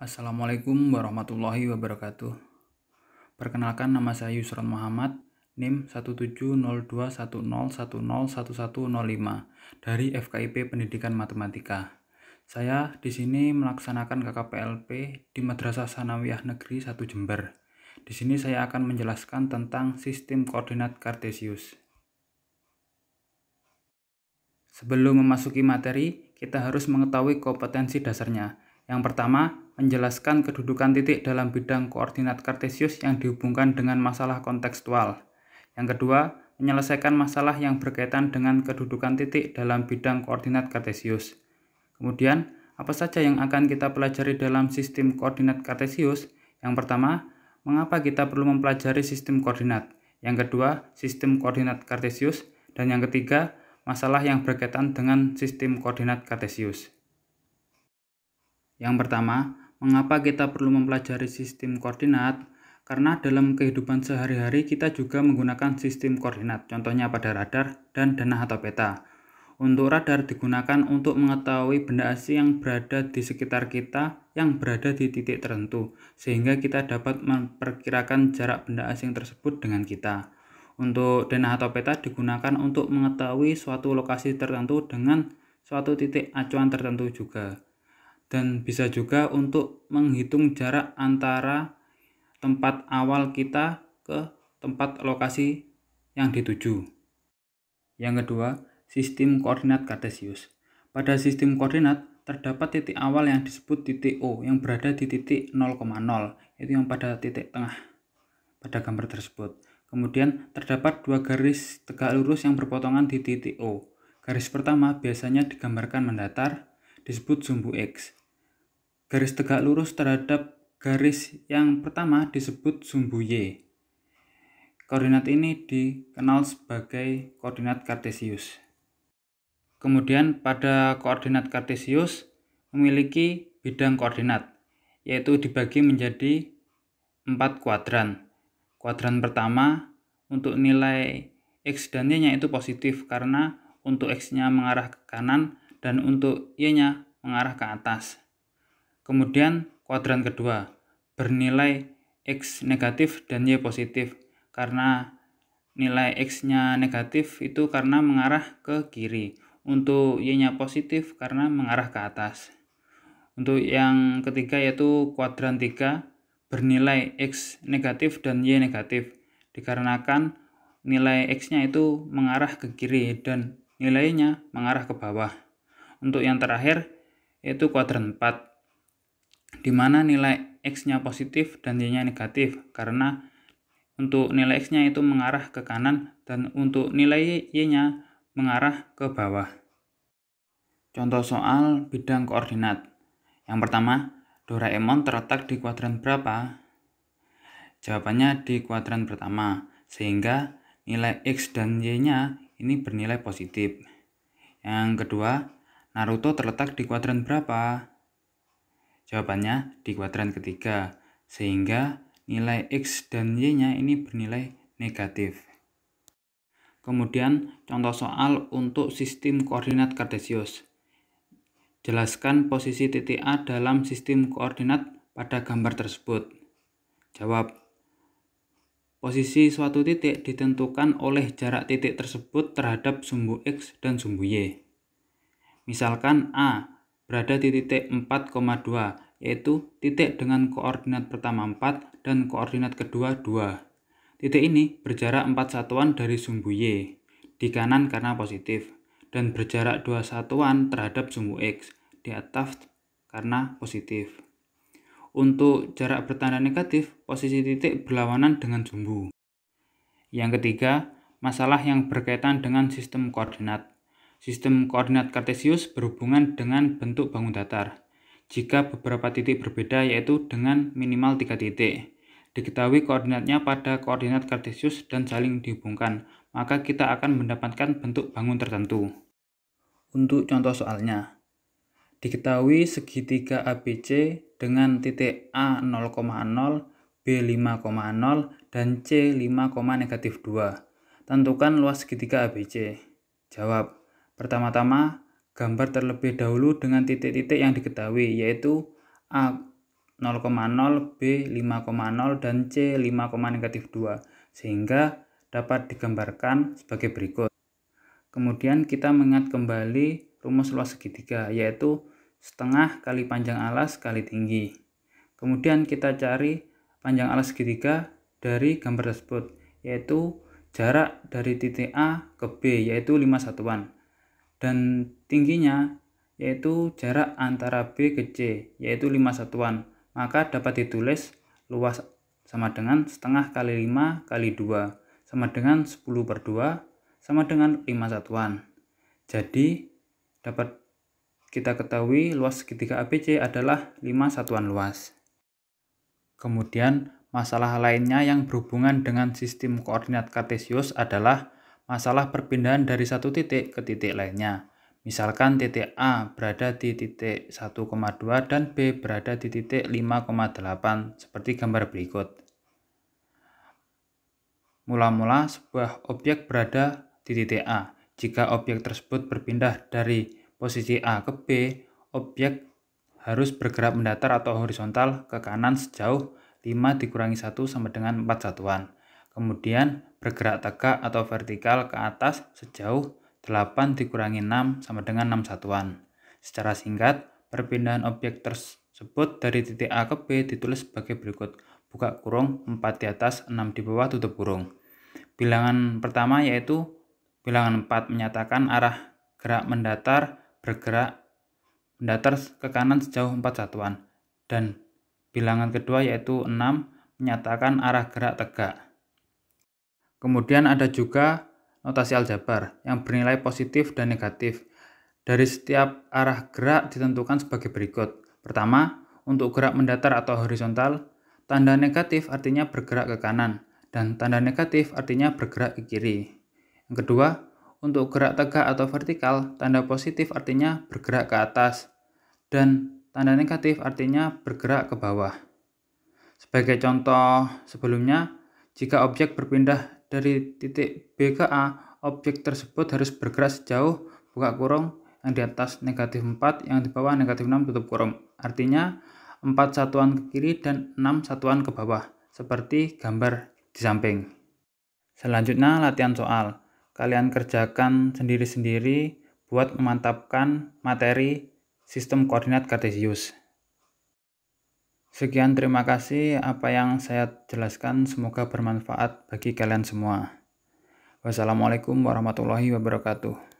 Assalamualaikum warahmatullahi wabarakatuh. Perkenalkan nama saya Yusron Muhammad, NIM 1702101011105 dari FKIP Pendidikan Matematika. Saya di sini melaksanakan KKPLP di Madrasah Sanawiyah Negeri 1 Jember. Di sini saya akan menjelaskan tentang sistem koordinat kartesius. Sebelum memasuki materi, kita harus mengetahui kompetensi dasarnya. Yang pertama, menjelaskan kedudukan titik dalam bidang koordinat kartesius yang dihubungkan dengan masalah kontekstual. Yang kedua, menyelesaikan masalah yang berkaitan dengan kedudukan titik dalam bidang koordinat kartesius. Kemudian, apa saja yang akan kita pelajari dalam sistem koordinat kartesius? Yang pertama, mengapa kita perlu mempelajari sistem koordinat? Yang kedua, sistem koordinat kartesius. Dan yang ketiga, masalah yang berkaitan dengan sistem koordinat kartesius. Yang pertama, Mengapa kita perlu mempelajari sistem koordinat? Karena dalam kehidupan sehari-hari kita juga menggunakan sistem koordinat, contohnya pada radar dan denah atau peta. Untuk radar digunakan untuk mengetahui benda asing yang berada di sekitar kita yang berada di titik tertentu, sehingga kita dapat memperkirakan jarak benda asing tersebut dengan kita. Untuk denah atau peta digunakan untuk mengetahui suatu lokasi tertentu dengan suatu titik acuan tertentu juga dan bisa juga untuk menghitung jarak antara tempat awal kita ke tempat lokasi yang dituju. Yang kedua, sistem koordinat kartesius. Pada sistem koordinat terdapat titik awal yang disebut titik O yang berada di titik 0,0 itu yang pada titik tengah pada gambar tersebut. Kemudian terdapat dua garis tegak lurus yang berpotongan di titik O. Garis pertama biasanya digambarkan mendatar, disebut sumbu X garis tegak lurus terhadap garis yang pertama disebut sumbu Y. Koordinat ini dikenal sebagai koordinat kartesius. Kemudian pada koordinat kartesius memiliki bidang koordinat, yaitu dibagi menjadi empat kuadran. Kuadran pertama untuk nilai X dan Y-nya itu positif karena untuk X-nya mengarah ke kanan dan untuk Y-nya mengarah ke atas. Kemudian kuadran kedua bernilai X negatif dan Y positif karena nilai X-nya negatif itu karena mengarah ke kiri. Untuk Y-nya positif karena mengarah ke atas. Untuk yang ketiga yaitu kuadran 3 bernilai X negatif dan Y negatif dikarenakan nilai X-nya itu mengarah ke kiri dan nilainya mengarah ke bawah. Untuk yang terakhir yaitu kuadran 4 di mana nilai X-nya positif dan Y-nya negatif karena untuk nilai X-nya itu mengarah ke kanan dan untuk nilai Y-nya mengarah ke bawah. Contoh soal bidang koordinat. Yang pertama, Doraemon terletak di kuadran berapa? Jawabannya di kuadran pertama, sehingga nilai X dan Y-nya ini bernilai positif. Yang kedua, Naruto terletak di kuadran berapa? Jawabannya di kuadran ketiga, sehingga nilai X dan Y-nya ini bernilai negatif. Kemudian contoh soal untuk sistem koordinat kartesius. Jelaskan posisi titik A dalam sistem koordinat pada gambar tersebut. Jawab. Posisi suatu titik ditentukan oleh jarak titik tersebut terhadap sumbu X dan sumbu Y. Misalkan A berada di titik 4,2 yaitu titik dengan koordinat pertama 4 dan koordinat kedua 2. Titik ini berjarak 4 satuan dari sumbu Y, di kanan karena positif, dan berjarak 2 satuan terhadap sumbu X, di atas karena positif. Untuk jarak bertanda negatif, posisi titik berlawanan dengan sumbu. Yang ketiga, masalah yang berkaitan dengan sistem koordinat. Sistem koordinat kartesius berhubungan dengan bentuk bangun datar jika beberapa titik berbeda yaitu dengan minimal tiga titik. Diketahui koordinatnya pada koordinat kartesius dan saling dihubungkan, maka kita akan mendapatkan bentuk bangun tertentu. Untuk contoh soalnya, diketahui segitiga ABC dengan titik A 0,0, B 5,0, dan C 5, negatif 2. Tentukan luas segitiga ABC. Jawab. Pertama-tama, gambar terlebih dahulu dengan titik-titik yang diketahui, yaitu A 0,0, B 5,0, dan C 5, sehingga dapat digambarkan sebagai berikut. Kemudian kita mengingat kembali rumus luas segitiga, yaitu setengah kali panjang alas kali tinggi. Kemudian kita cari panjang alas segitiga dari gambar tersebut, yaitu jarak dari titik A ke B, yaitu 5 satuan dan tingginya yaitu jarak antara B ke C yaitu 5 satuan maka dapat ditulis luas sama dengan setengah kali 5 kali 2 sama dengan 10 per 2 sama dengan 5 satuan jadi dapat kita ketahui luas segitiga ABC adalah 5 satuan luas kemudian masalah lainnya yang berhubungan dengan sistem koordinat kartesius adalah masalah perpindahan dari satu titik ke titik lainnya. Misalkan titik A berada di titik 1,2 dan B berada di titik 5,8 seperti gambar berikut. Mula-mula sebuah objek berada di titik A. Jika objek tersebut berpindah dari posisi A ke B, objek harus bergerak mendatar atau horizontal ke kanan sejauh 5 dikurangi 1 sama dengan 4 satuan kemudian bergerak tegak atau vertikal ke atas sejauh 8 dikurangi 6 sama dengan 6 satuan. Secara singkat, perpindahan objek tersebut dari titik A ke B ditulis sebagai berikut. Buka kurung 4 di atas, 6 di bawah, tutup kurung. Bilangan pertama yaitu bilangan 4 menyatakan arah gerak mendatar bergerak mendatar ke kanan sejauh 4 satuan. Dan bilangan kedua yaitu 6 menyatakan arah gerak tegak. Kemudian ada juga notasi aljabar yang bernilai positif dan negatif. Dari setiap arah gerak ditentukan sebagai berikut. Pertama, untuk gerak mendatar atau horizontal, tanda negatif artinya bergerak ke kanan, dan tanda negatif artinya bergerak ke kiri. Yang kedua, untuk gerak tegak atau vertikal, tanda positif artinya bergerak ke atas, dan tanda negatif artinya bergerak ke bawah. Sebagai contoh sebelumnya, jika objek berpindah dari titik B ke A, objek tersebut harus bergerak sejauh buka kurung yang di atas negatif 4, yang di bawah negatif 6 tutup kurung. Artinya 4 satuan ke kiri dan 6 satuan ke bawah, seperti gambar di samping. Selanjutnya latihan soal. Kalian kerjakan sendiri-sendiri buat memantapkan materi sistem koordinat kartesius. Sekian terima kasih apa yang saya jelaskan semoga bermanfaat bagi kalian semua. Wassalamualaikum warahmatullahi wabarakatuh.